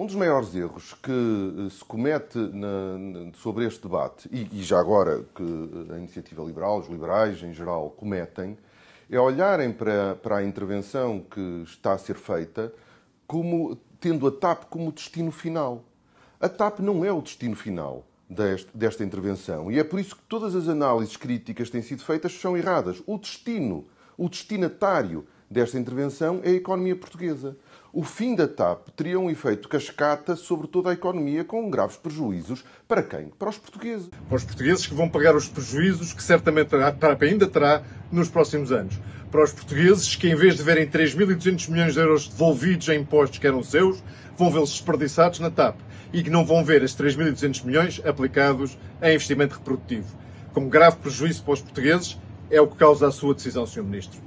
Um dos maiores erros que eh, se comete na, sobre este debate, e, e já agora que eh, a iniciativa liberal, os liberais em geral, cometem, é olharem para, para a intervenção que está a ser feita como tendo a TAP como destino final. A TAP não é o destino final deste, desta intervenção e é por isso que todas as análises críticas que têm sido feitas são erradas. O destino, o destinatário desta intervenção é a economia portuguesa. O fim da TAP teria um efeito cascata sobre toda a economia, com graves prejuízos para quem? Para os portugueses. Para os portugueses que vão pagar os prejuízos que certamente a TAP ainda terá nos próximos anos. Para os portugueses que, em vez de verem 3.200 milhões de euros devolvidos em impostos que eram seus, vão vê-los desperdiçados na TAP e que não vão ver esses 3.200 milhões aplicados em investimento reprodutivo. Como grave prejuízo para os portugueses, é o que causa a sua decisão, Sr. Ministro.